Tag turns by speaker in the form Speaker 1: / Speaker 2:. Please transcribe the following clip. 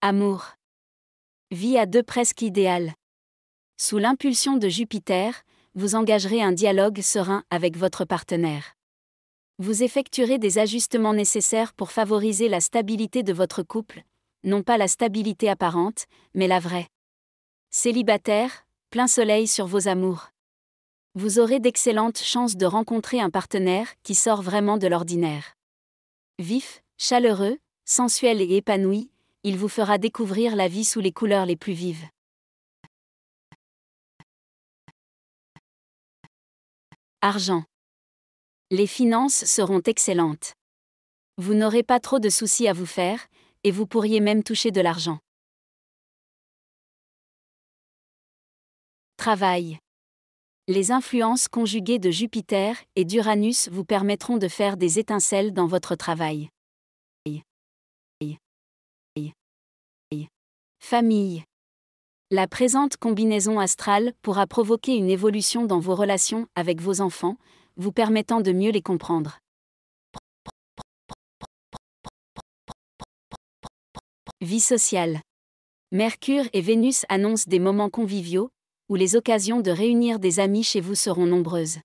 Speaker 1: Amour. Vie à deux presque idéale. Sous l'impulsion de Jupiter, vous engagerez un dialogue serein avec votre partenaire. Vous effectuerez des ajustements nécessaires pour favoriser la stabilité de votre couple, non pas la stabilité apparente, mais la vraie. Célibataire, plein soleil sur vos amours. Vous aurez d'excellentes chances de rencontrer un partenaire qui sort vraiment de l'ordinaire. Vif, chaleureux, sensuel et épanoui, il vous fera découvrir la vie sous les couleurs les plus vives. Argent. Les finances seront excellentes. Vous n'aurez pas trop de soucis à vous faire, et vous pourriez même toucher de l'argent. Travail. Les influences conjuguées de Jupiter et d'Uranus vous permettront de faire des étincelles dans votre travail. Famille. La présente combinaison astrale pourra provoquer une évolution dans vos relations avec vos enfants, vous permettant de mieux les comprendre. Vie sociale. Mercure et Vénus annoncent des moments conviviaux, où les occasions de réunir des amis chez vous seront nombreuses.